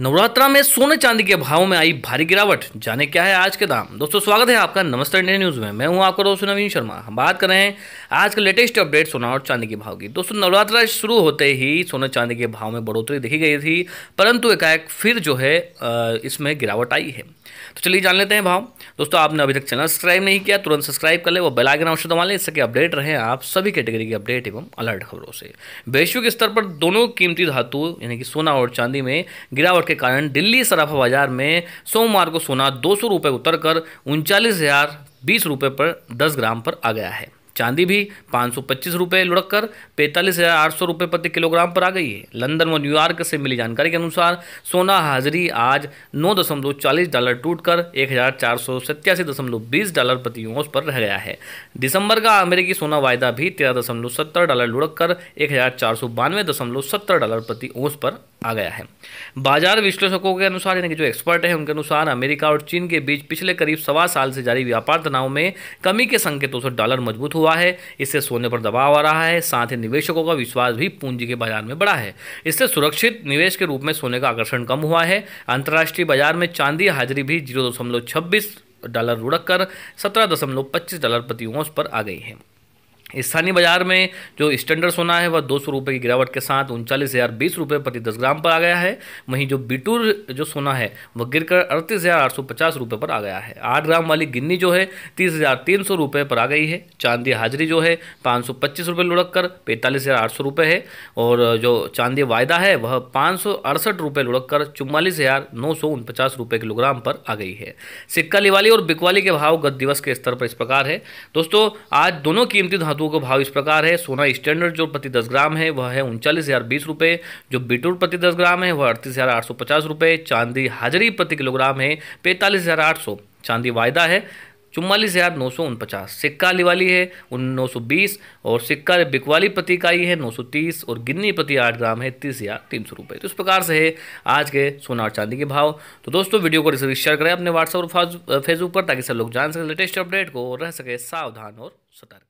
नवरात्रा में सोने चांदी के भाव में आई भारी गिरावट जाने क्या है आज के दाम दोस्तों स्वागत है आपका नमस्ते इंडिया न्यूज़ में मैं हूं आपका दोस्त नवीन शर्मा हम बात कर रहे हैं आज के लेटेस्ट अपडेट सोना और चांदी के भाव की दोस्तों नवरात्रा शुरू होते ही सोने चांदी के भाव में बढ़ोतरी देखी गई थी परंतु एकाएक फिर जो है इसमें गिरावट आई है तो चलिए जान लेते हैं भाव दोस्तों आपने अभी तक चैनल सब्सक्राइब नहीं किया तुरंत सब्सक्राइब कर ले वो आइकन अवश्य दबा लें इससे अपडेट रहे आप सभी कैटेगरी के अपडेट एवं अलर्ट खबरों से वैश्विक स्तर पर दोनों कीमती धातु यानी कि सोना और चांदी में गिरावट के कारण दिल्ली सराफा बाजार में सोमवार को सोना दो सौ रुपये उतर कर उनचालीस हज़ार बीस रुपये पर दस ग्राम पर आ गया है चांदी भी पाँच सौ पच्चीस रुपये लुढ़क कर पैंतालीस हज़ार आठ सौ रुपये प्रति किलोग्राम पर आ गई है लंदन व न्यूयॉर्क से मिली जानकारी के अनुसार सोना हाजिरी आज नौ दशमलव चालीस डॉलर टूट कर एक हज़ार चार सौ सत्यासी दशमलव बीस डॉलर प्रति यूंस पर रह गया है दिसंबर का अमेरिकी सोना वायदा भी तेरह दशमलव सत्तर डॉलर लुढ़क कर एक हज़ार चार सौ बानवे दशमलव सत्तर डॉलर प्रति ऊँस पर आ गया है बाजार विश्लेषकों के अनुसार यानी कि जो एक्सपर्ट हैं उनके अनुसार अमेरिका और चीन के बीच पिछले करीब सवा साल से जारी व्यापार तनाव में कमी के संकेतों से डॉलर मजबूत हुआ है इससे सोने पर दबाव आ रहा है साथ ही निवेशकों का विश्वास भी पूंजी के बाजार में बढ़ा है इससे सुरक्षित निवेश के रूप में सोने का आकर्षण कम हुआ है अंतर्राष्ट्रीय बाजार में चांदी हाजिरी भी जीरो दशमलव छब्बीस डॉलर रुड़क कर सत्रह दशमलव पच्चीस डॉलर प्रति ओंस पर आ गई है स्थानीय बाजार में जो स्टैंडर्ड सोना है वह दो सौ रुपये की गिरावट के साथ उनचालीस हज़ार बीस रुपये प्रति दस ग्राम पर आ गया है वहीं जो बिटूर जो सोना है वह गिरकर अड़तीस हज़ार आठ सौ पचास रुपये पर आ गया है आठ ग्राम वाली गिन्नी जो है तीस हज़ार तीन सौ रुपये पर आ गई है चांदी हाजरी जो है पाँच सौ पच्चीस रुपये लुढ़क कर पैंतालीस हज़ार आठ सौ रुपये है और जो चांदी वायदा है वह पाँच सौ अड़सठ रुपये लुढ़क कर चुम्वालीस हज़ार नौ सौ उनपचास रुपये किलोग्राम पर आ गई है सिक्का लिवाली और बिकवाली के भाव गत दिवस के स्तर पर इस प्रकार है दोस्तों आज दोनों कीमती धातु धातुओं का भाव इस प्रकार है सोना स्टैंडर्ड जो प्रति दस ग्राम है वह है उनचालीस हज़ार बीस रुपये जो बीटरूट प्रति दस ग्राम है वह अड़तीस हज़ार आठ सौ पचास रुपये चांदी हाजरी प्रति किलोग्राम है पैंतालीस हज़ार आठ सौ चांदी वायदा है चुम्वालीस हज़ार नौ सौ उनपचास सिक्का लिवाली है उन नौ सौ बीस और सिक्का बिकवाली प्रति इकाई है नौ सौ तीस और गिन्नी प्रति आठ ग्राम है तीस हज़ार तीन सौ रुपये तो इस प्रकार से है आज के सोना और चांदी के भाव तो दोस्तों वीडियो को जरूर शेयर करें अपने व्हाट्सएप और फेसबुक पर ताकि सब लोग जान सकें लेटेस्ट अपडेट को रह सके सावधान और सतर्क